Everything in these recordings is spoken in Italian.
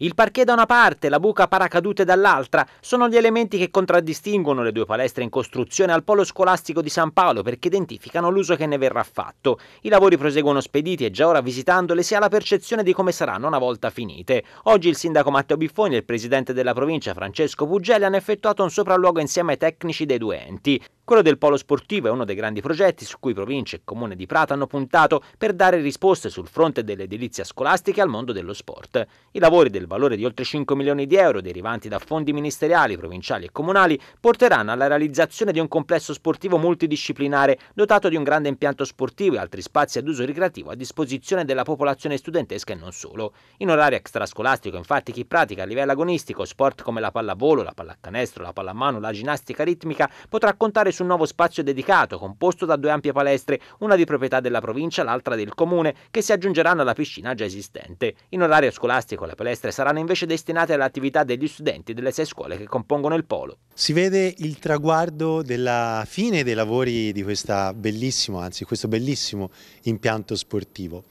Il parquet da una parte, la buca paracadute dall'altra, sono gli elementi che contraddistinguono le due palestre in costruzione al polo scolastico di San Paolo perché identificano l'uso che ne verrà fatto. I lavori proseguono spediti e già ora visitandole si ha la percezione di come saranno una volta finite. Oggi il sindaco Matteo Biffoni e il presidente della provincia Francesco Pugelli hanno effettuato un sopralluogo insieme ai tecnici dei due enti. Quello del polo sportivo è uno dei grandi progetti su cui provincia e comune di Prato hanno puntato per dare risposte sul fronte dell'edilizia scolastica al mondo dello sport. I lavori del valore di oltre 5 milioni di euro derivanti da fondi ministeriali, provinciali e comunali porteranno alla realizzazione di un complesso sportivo multidisciplinare dotato di un grande impianto sportivo e altri spazi ad uso ricreativo a disposizione della popolazione studentesca e non solo. In orario extrascolastico infatti chi pratica a livello agonistico sport come la pallavolo, la pallacanestro, la pallamano, la ginnastica ritmica potrà contare su un nuovo spazio dedicato, composto da due ampie palestre, una di proprietà della provincia, l'altra del comune, che si aggiungeranno alla piscina già esistente. In orario scolastico le palestre saranno invece destinate all'attività degli studenti delle sei scuole che compongono il polo. Si vede il traguardo della fine dei lavori di questa bellissima, anzi questo bellissimo impianto sportivo.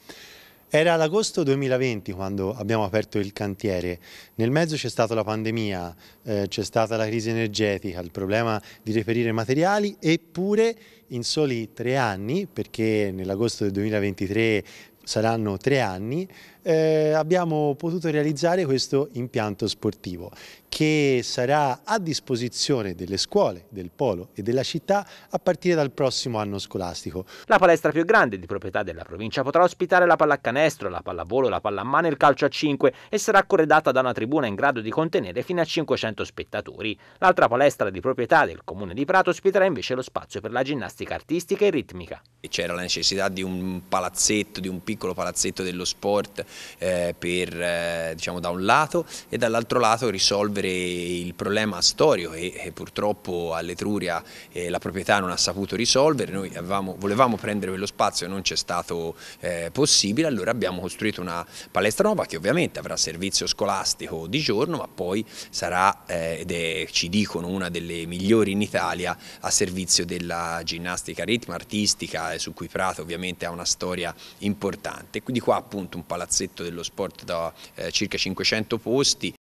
Era l'agosto 2020 quando abbiamo aperto il cantiere, nel mezzo c'è stata la pandemia, eh, c'è stata la crisi energetica, il problema di reperire materiali, eppure in soli tre anni, perché nell'agosto del 2023 saranno tre anni, eh, abbiamo potuto realizzare questo impianto sportivo che sarà a disposizione delle scuole, del polo e della città a partire dal prossimo anno scolastico. La palestra più grande di proprietà della provincia potrà ospitare la pallacanestro, la pallavolo, la pallamano e il calcio a 5 e sarà corredata da una tribuna in grado di contenere fino a 500 spettatori. L'altra palestra di proprietà del comune di Prato ospiterà invece lo spazio per la ginnastica artistica e ritmica. C'era la necessità di un palazzetto, di un piccolo piccolo palazzetto dello sport eh, per, eh, diciamo, da un lato e dall'altro lato risolvere il problema storico che, e purtroppo all'Etruria eh, la proprietà non ha saputo risolvere, noi avevamo, volevamo prendere quello spazio e non c'è stato eh, possibile, allora abbiamo costruito una palestra nuova che ovviamente avrà servizio scolastico di giorno ma poi sarà, eh, ed è, ci dicono, una delle migliori in Italia a servizio della ginnastica ritmo artistica su cui Prato ovviamente ha una storia importante importante. Di qua appunto un palazzetto dello sport da eh, circa 500 posti